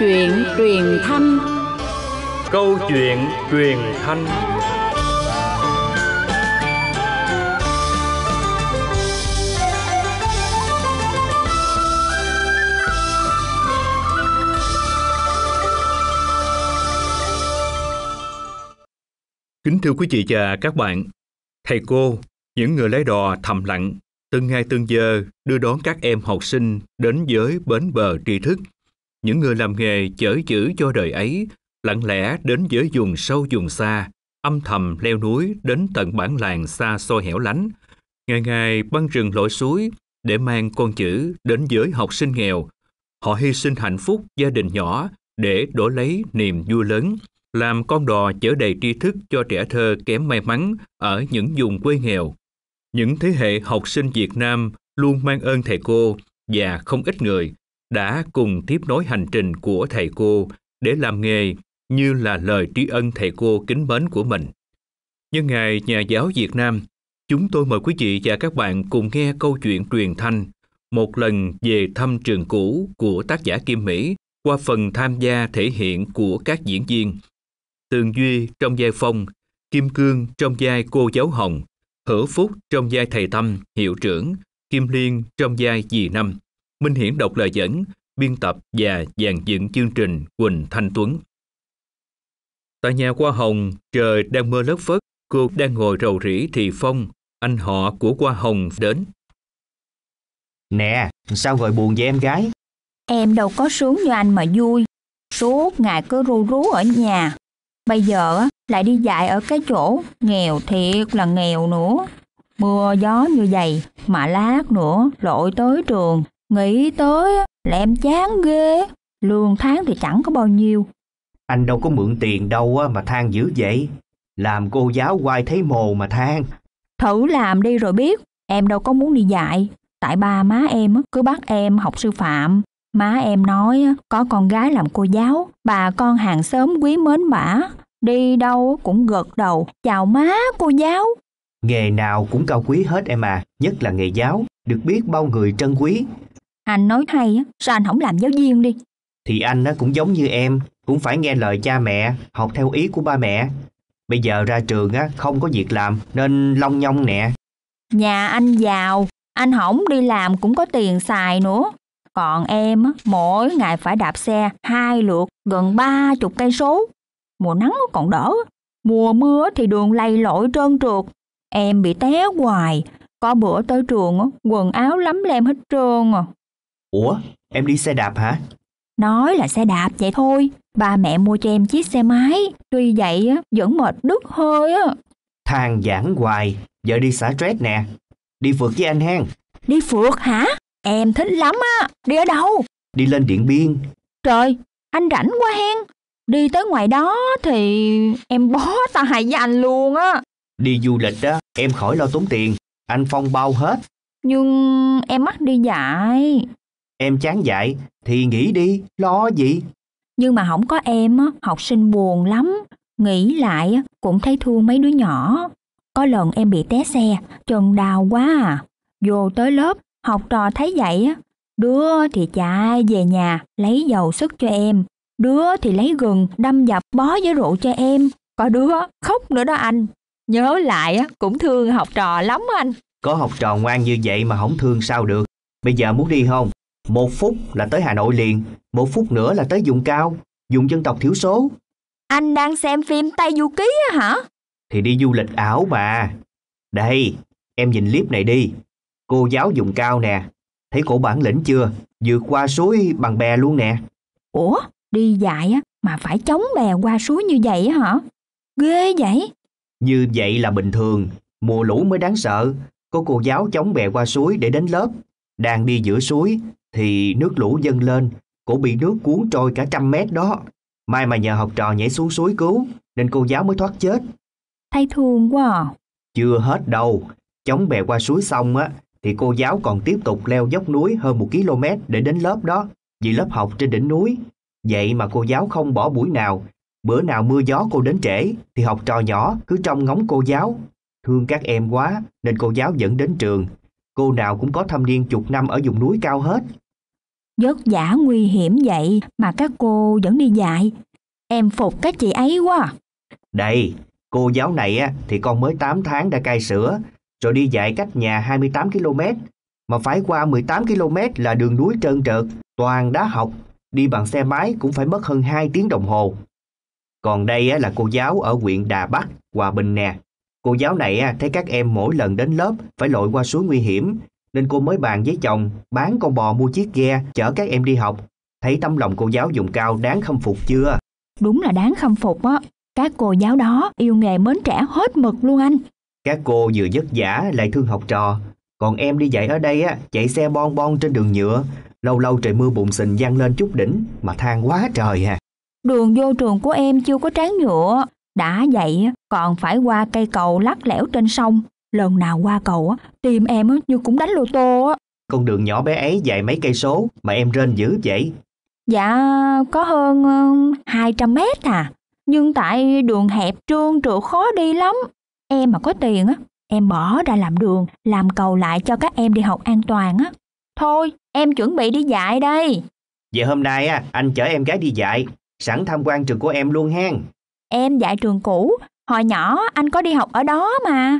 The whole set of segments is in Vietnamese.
chuyện truyền thanh Câu chuyện truyền thanh Kính thưa quý vị và các bạn, thầy cô, những người lái đò thầm lặng, từng ngày từng giờ đưa đón các em học sinh đến với bến bờ tri thức – những người làm nghề chở chữ cho đời ấy lặng lẽ đến giữa vùng sâu vùng xa âm thầm leo núi đến tận bản làng xa xôi hẻo lánh ngày ngày băng rừng lội suối để mang con chữ đến giới học sinh nghèo họ hy sinh hạnh phúc gia đình nhỏ để đổi lấy niềm vui lớn làm con đò chở đầy tri thức cho trẻ thơ kém may mắn ở những vùng quê nghèo những thế hệ học sinh việt nam luôn mang ơn thầy cô và không ít người đã cùng tiếp nối hành trình của thầy cô để làm nghề như là lời tri ân thầy cô kính mến của mình. Nhân ngày Nhà giáo Việt Nam, chúng tôi mời quý vị và các bạn cùng nghe câu chuyện truyền thanh một lần về thăm trường cũ của tác giả Kim Mỹ qua phần tham gia thể hiện của các diễn viên. Tường Duy trong vai Phong, Kim Cương trong vai cô giáo Hồng, Hữu Phúc trong vai thầy Tâm, hiệu trưởng, Kim Liên trong vai dì Năm, Minh Hiển đọc lời dẫn, biên tập và dàn dựng chương trình Quỳnh Thanh Tuấn. Tại nhà Hoa Hồng, trời đang mưa lớp phất, cô đang ngồi rầu rĩ thì Phong, anh họ của Hoa Hồng đến. Nè, sao gọi buồn vậy em gái? Em đâu có sướng như anh mà vui. Suốt ngày cứ ru rú ở nhà. Bây giờ lại đi dạy ở cái chỗ nghèo thiệt là nghèo nữa. Mưa gió như vậy mà lát nữa lội tới trường Nghĩ tới là em chán ghê, lương tháng thì chẳng có bao nhiêu. Anh đâu có mượn tiền đâu mà than dữ vậy. Làm cô giáo quay thấy mồ mà than. Thử làm đi rồi biết, em đâu có muốn đi dạy. Tại ba má em cứ bắt em học sư phạm. Má em nói có con gái làm cô giáo, bà con hàng xóm quý mến bả. Đi đâu cũng gật đầu, chào má cô giáo. Nghề nào cũng cao quý hết em à, nhất là nghề giáo, được biết bao người trân quý. Anh nói hay á, sao anh không làm giáo viên đi? Thì anh nó cũng giống như em, cũng phải nghe lời cha mẹ, học theo ý của ba mẹ. Bây giờ ra trường á không có việc làm nên long nhong nè. Nhà anh giàu, anh không đi làm cũng có tiền xài nữa. Còn em á, mỗi ngày phải đạp xe hai lượt gần ba chục cây số. Mùa nắng còn đỡ, mùa mưa thì đường lầy lội trơn trượt. Em bị té hoài, có bữa tới trường quần áo lắm lem hết trơn à. Ủa, em đi xe đạp hả? Nói là xe đạp vậy thôi. Ba mẹ mua cho em chiếc xe máy. Tuy vậy vẫn mệt đứt hơi á. Than giảng hoài, giờ đi xả stress nè. Đi phượt với anh hen. Đi phượt hả? Em thích lắm á. Đi ở đâu? Đi lên Điện Biên. Trời, anh rảnh quá hen. Đi tới ngoài đó thì em bó tay với anh luôn á. Đi du lịch đó, em khỏi lo tốn tiền. Anh phong bao hết. Nhưng em mắc đi dạy. Em chán dạy thì nghỉ đi, lo gì? Nhưng mà không có em, học sinh buồn lắm. Nghĩ lại cũng thấy thương mấy đứa nhỏ. Có lần em bị té xe, chân đau quá à. Vô tới lớp, học trò thấy vậy, đứa thì chạy về nhà lấy dầu sức cho em. Đứa thì lấy gừng đâm dập bó với rượu cho em. Có đứa khóc nữa đó anh. Nhớ lại cũng thương học trò lắm anh. Có học trò ngoan như vậy mà không thương sao được. Bây giờ muốn đi không? Một phút là tới Hà Nội liền, một phút nữa là tới vùng cao, vùng dân tộc thiểu số. Anh đang xem phim Tây Du Ký á hả? Thì đi du lịch ảo mà. Đây, em nhìn clip này đi. Cô giáo Dùng cao nè, thấy cổ bản lĩnh chưa? Vượt qua suối bằng bè luôn nè. Ủa, đi dạy á mà phải chống bè qua suối như vậy á hả? Ghê vậy. Như vậy là bình thường, mùa lũ mới đáng sợ. Có cô giáo chống bè qua suối để đến lớp. Đang đi giữa suối, thì nước lũ dâng lên, cổ bị nước cuốn trôi cả trăm mét đó. May mà nhờ học trò nhảy xuống suối cứu, nên cô giáo mới thoát chết. Thay thương quá à. Chưa hết đâu, chống bè qua suối xong á, thì cô giáo còn tiếp tục leo dốc núi hơn một km để đến lớp đó, vì lớp học trên đỉnh núi. Vậy mà cô giáo không bỏ buổi nào, bữa nào mưa gió cô đến trễ thì học trò nhỏ cứ trông ngóng cô giáo. Thương các em quá nên cô giáo dẫn đến trường. Cô nào cũng có thâm niên chục năm ở vùng núi cao hết. Vớt giả nguy hiểm vậy mà các cô vẫn đi dạy. Em phục các chị ấy quá. Đây, cô giáo này á thì con mới 8 tháng đã cai sữa, rồi đi dạy cách nhà 28 km. Mà phải qua 18 km là đường núi trơn trượt, toàn đá học, đi bằng xe máy cũng phải mất hơn 2 tiếng đồng hồ. Còn đây á, là cô giáo ở huyện Đà Bắc, Hòa Bình nè. Cô giáo này á, thấy các em mỗi lần đến lớp phải lội qua suối nguy hiểm nên cô mới bàn với chồng bán con bò mua chiếc ghe chở các em đi học. Thấy tấm lòng cô giáo dùng cao đáng khâm phục chưa? Đúng là đáng khâm phục á. Các cô giáo đó yêu nghề mến trẻ hết mực luôn anh. Các cô vừa vất vả lại thương học trò. Còn em đi dạy ở đây á, chạy xe bon bon trên đường nhựa. Lâu lâu trời mưa bụng xình văng lên chút đỉnh mà than quá trời à. Đường vô trường của em chưa có tráng nhựa. Đã vậy còn phải qua cây cầu lắc lẻo trên sông Lần nào qua cầu tìm em như cũng đánh lô tô á. Con đường nhỏ bé ấy dài mấy cây số mà em rên dữ vậy? Dạ, có hơn 200 ờ, mét à. Nhưng tại đường hẹp trơn trượt khó đi lắm. Em mà có tiền á, em bỏ ra làm đường, làm cầu lại cho các em đi học an toàn á. Thôi, em chuẩn bị đi dạy đây. Vậy hôm nay á, anh chở em gái đi dạy, sẵn tham quan trường của em luôn hen. Em dạy trường cũ, hồi nhỏ anh có đi học ở đó mà.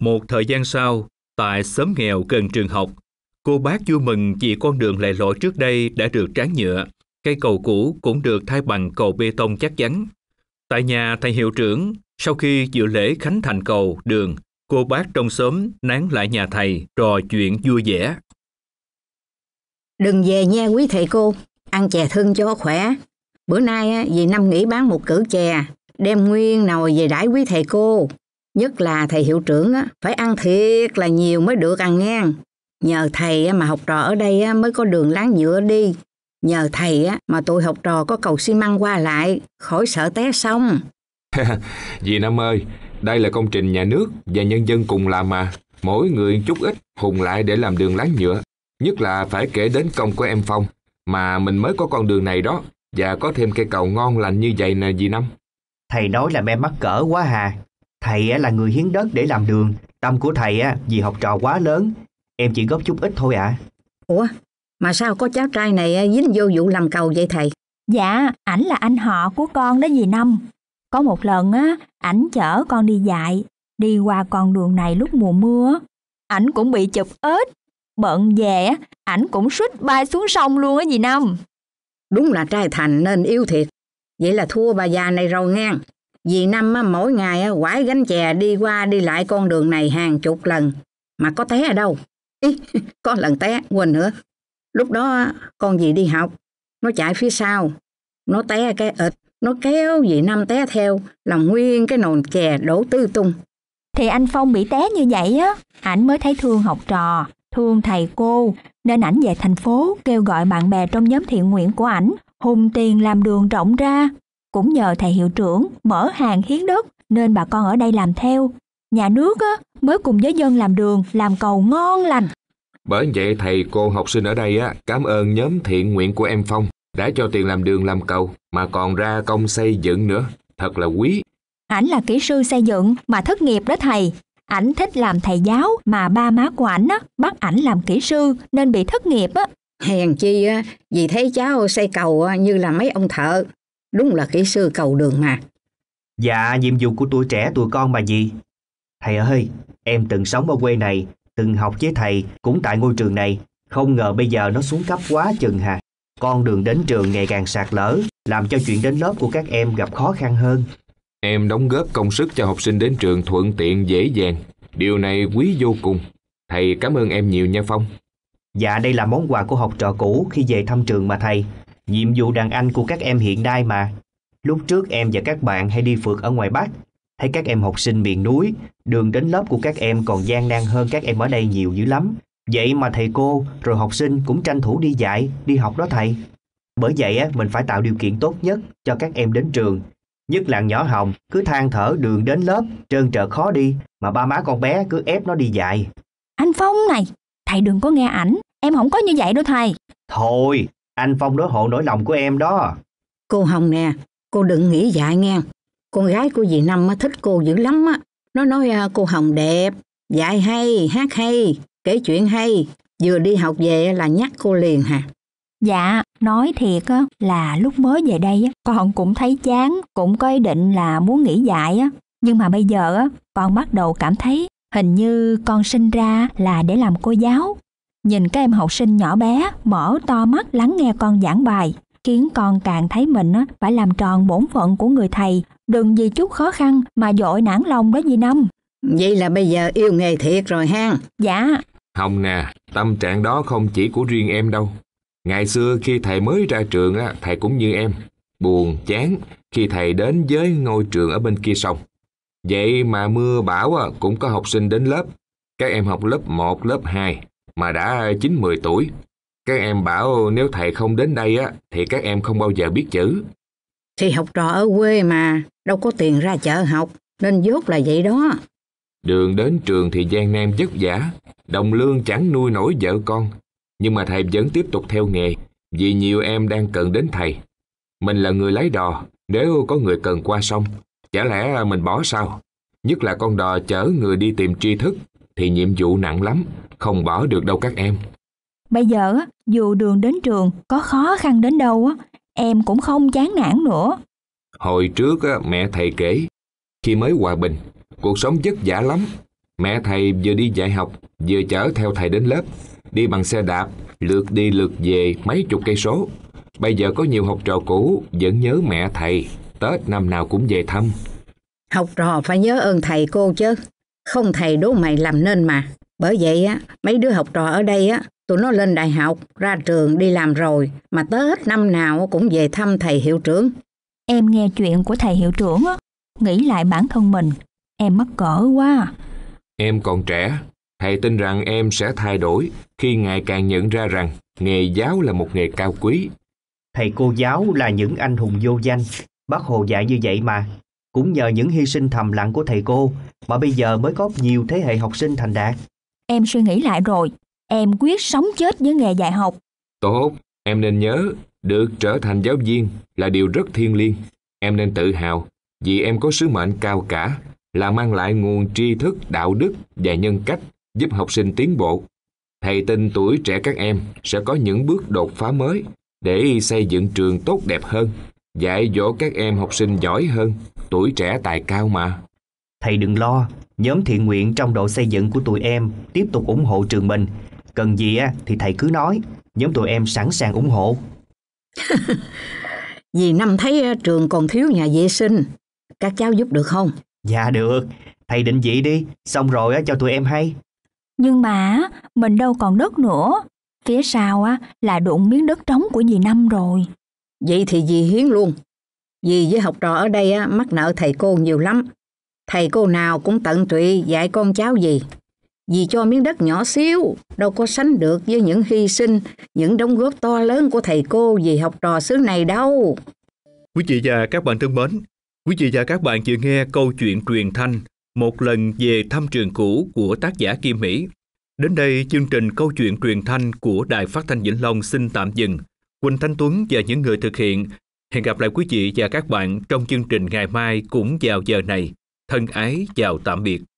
Một thời gian sau, tại xóm nghèo gần trường học, cô bác vui mừng vì con đường lề lội trước đây đã được tráng nhựa, cây cầu cũ cũng được thay bằng cầu bê tông chắc chắn. Tại nhà thầy hiệu trưởng, sau khi dự lễ khánh thành cầu đường, cô bác trong xóm nán lại nhà thầy trò chuyện vui vẻ. Đừng về nha quý thầy cô, ăn chè thương cho khỏe. Bữa nay dì Năm nghỉ bán một cử chè, đem nguyên nồi về đãi quý thầy cô. Nhất là thầy hiệu trưởng phải ăn thiệt là nhiều mới được ăn ngang. Nhờ thầy mà học trò ở đây mới có đường láng nhựa đi. Nhờ thầy mà tụi học trò có cầu xi măng qua lại, khỏi sợ té xong. dì Năm ơi, đây là công trình nhà nước và nhân dân cùng làm mà. Mỗi người chút ít hùng lại để làm đường láng nhựa. Nhất là phải kể đến công của em Phong, mà mình mới có con đường này đó. Và có thêm cây cầu ngon lành như vậy nè dì Năm. Thầy nói là em mắc cỡ quá hà. Thầy là người hiến đất để làm đường. Tâm của thầy á vì học trò quá lớn. Em chỉ góp chút ít thôi ạ. À. Ủa, mà sao có cháu trai này à, dính vô vụ làm cầu vậy thầy? Dạ, ảnh là anh họ của con đó dì Năm. Có một lần á, ảnh chở con đi dạy, đi qua con đường này lúc mùa mưa. Ảnh cũng bị chụp ếch. Bận về ảnh cũng suýt bay xuống sông luôn á dì Năm. Đúng là trai thành nên yêu thiệt. Vậy là thua bà già này rồi ngang. Vì năm á, mỗi ngày á, quái gánh chè đi qua đi lại con đường này hàng chục lần. Mà có té ở đâu? Ý, có lần té, quên nữa. Lúc đó con gì đi học, nó chạy phía sau. Nó té cái ịt, nó kéo dì năm té theo, làm nguyên cái nồi chè đổ tư tung. Thì anh Phong bị té như vậy á, ảnh mới thấy thương học trò thương thầy cô nên ảnh về thành phố kêu gọi bạn bè trong nhóm thiện nguyện của ảnh hùng tiền làm đường rộng ra. Cũng nhờ thầy hiệu trưởng mở hàng hiến đất nên bà con ở đây làm theo. Nhà nước á, mới cùng với dân làm đường, làm cầu ngon lành. Bởi vậy thầy cô học sinh ở đây á, cảm ơn nhóm thiện nguyện của em Phong đã cho tiền làm đường làm cầu mà còn ra công xây dựng nữa. Thật là quý. Ảnh là kỹ sư xây dựng mà thất nghiệp đó thầy ảnh thích làm thầy giáo mà ba má của ảnh á, bắt ảnh làm kỹ sư nên bị thất nghiệp á. Hèn chi á, vì thấy cháu xây cầu như là mấy ông thợ. Đúng là kỹ sư cầu đường mà. Dạ, nhiệm vụ của tuổi trẻ tụi con mà gì. Thầy ơi, em từng sống ở quê này, từng học với thầy cũng tại ngôi trường này. Không ngờ bây giờ nó xuống cấp quá chừng hà. Con đường đến trường ngày càng sạt lở, làm cho chuyện đến lớp của các em gặp khó khăn hơn. Em đóng góp công sức cho học sinh đến trường thuận tiện dễ dàng. Điều này quý vô cùng. Thầy cảm ơn em nhiều nha Phong. Dạ đây là món quà của học trò cũ khi về thăm trường mà thầy. Nhiệm vụ đàn anh của các em hiện nay mà. Lúc trước em và các bạn hay đi phượt ở ngoài Bắc. Thấy các em học sinh miền núi, đường đến lớp của các em còn gian nan hơn các em ở đây nhiều dữ lắm. Vậy mà thầy cô rồi học sinh cũng tranh thủ đi dạy, đi học đó thầy. Bởi vậy á, mình phải tạo điều kiện tốt nhất cho các em đến trường Nhất làng nhỏ Hồng cứ than thở đường đến lớp trơn trợt khó đi mà ba má con bé cứ ép nó đi dạy. Anh Phong này, thầy đừng có nghe ảnh, em không có như vậy đâu thầy. Thôi, anh Phong đối hộ nỗi lòng của em đó. Cô Hồng nè, cô đừng nghĩ dại nghe. Con gái của dì Năm thích cô dữ lắm á. Nó nói à, cô Hồng đẹp, dạy hay, hát hay, kể chuyện hay. Vừa đi học về là nhắc cô liền hả? Dạ, nói thiệt á, là lúc mới về đây á, con cũng thấy chán, cũng có ý định là muốn nghỉ dạy á. Nhưng mà bây giờ á, con bắt đầu cảm thấy hình như con sinh ra là để làm cô giáo. Nhìn các em học sinh nhỏ bé mở to mắt lắng nghe con giảng bài, khiến con càng thấy mình á, phải làm tròn bổn phận của người thầy. Đừng vì chút khó khăn mà dội nản lòng đó gì năm. Vậy là bây giờ yêu nghề thiệt rồi ha. Dạ. Hồng nè, tâm trạng đó không chỉ của riêng em đâu Ngày xưa khi thầy mới ra trường, á, thầy cũng như em, buồn, chán khi thầy đến với ngôi trường ở bên kia sông. Vậy mà mưa bão cũng có học sinh đến lớp. Các em học lớp 1, lớp 2 mà đã 9-10 tuổi. Các em bảo nếu thầy không đến đây á, thì các em không bao giờ biết chữ. Thì học trò ở quê mà, đâu có tiền ra chợ học, nên dốt là vậy đó. Đường đến trường thì gian nan vất vả, đồng lương chẳng nuôi nổi vợ con, nhưng mà thầy vẫn tiếp tục theo nghề vì nhiều em đang cần đến thầy. Mình là người lái đò, nếu có người cần qua sông, chả lẽ mình bỏ sao? Nhất là con đò chở người đi tìm tri thức thì nhiệm vụ nặng lắm, không bỏ được đâu các em. Bây giờ, dù đường đến trường có khó khăn đến đâu, em cũng không chán nản nữa. Hồi trước mẹ thầy kể, khi mới hòa bình, cuộc sống vất vả lắm. Mẹ thầy vừa đi dạy học, vừa chở theo thầy đến lớp, đi bằng xe đạp, lượt đi lượt về mấy chục cây số. Bây giờ có nhiều học trò cũ vẫn nhớ mẹ thầy, Tết năm nào cũng về thăm. Học trò phải nhớ ơn thầy cô chứ, không thầy đố mày làm nên mà. Bởi vậy á, mấy đứa học trò ở đây á, tụi nó lên đại học, ra trường đi làm rồi, mà tết năm nào cũng về thăm thầy hiệu trưởng. Em nghe chuyện của thầy hiệu trưởng á, nghĩ lại bản thân mình, em mắc cỡ quá. À. Em còn trẻ, Hãy tin rằng em sẽ thay đổi khi ngày càng nhận ra rằng nghề giáo là một nghề cao quý. Thầy cô giáo là những anh hùng vô danh. Bác Hồ dạy như vậy mà. Cũng nhờ những hy sinh thầm lặng của thầy cô mà bây giờ mới có nhiều thế hệ học sinh thành đạt. Em suy nghĩ lại rồi. Em quyết sống chết với nghề dạy học. Tốt, em nên nhớ được trở thành giáo viên là điều rất thiêng liêng. Em nên tự hào vì em có sứ mệnh cao cả là mang lại nguồn tri thức đạo đức và nhân cách giúp học sinh tiến bộ. Thầy tin tuổi trẻ các em sẽ có những bước đột phá mới để xây dựng trường tốt đẹp hơn, dạy dỗ các em học sinh giỏi hơn, tuổi trẻ tài cao mà. Thầy đừng lo, nhóm thiện nguyện trong đội xây dựng của tụi em tiếp tục ủng hộ trường mình. Cần gì á thì thầy cứ nói, nhóm tụi em sẵn sàng ủng hộ. Vì năm thấy ờ, trường còn thiếu nhà vệ sinh, các cháu giúp được không? Dạ được, thầy định vị đi, xong rồi cho tụi em hay. Nhưng mà mình đâu còn đất nữa. Phía sau á là đụng miếng đất trống của dì Năm rồi. Vậy thì dì hiến luôn. Dì với học trò ở đây á, mắc nợ thầy cô nhiều lắm. Thầy cô nào cũng tận tụy dạy con cháu gì. Dì cho miếng đất nhỏ xíu, đâu có sánh được với những hy sinh, những đóng góp to lớn của thầy cô vì học trò xứ này đâu. Quý chị và các bạn thân mến, quý chị và các bạn vừa nghe câu chuyện truyền thanh một lần về thăm trường cũ của tác giả Kim Mỹ. Đến đây, chương trình câu chuyện truyền thanh của Đài Phát thanh Vĩnh Long xin tạm dừng. Quỳnh Thanh Tuấn và những người thực hiện. Hẹn gặp lại quý vị và các bạn trong chương trình ngày mai cũng vào giờ này. Thân ái chào tạm biệt.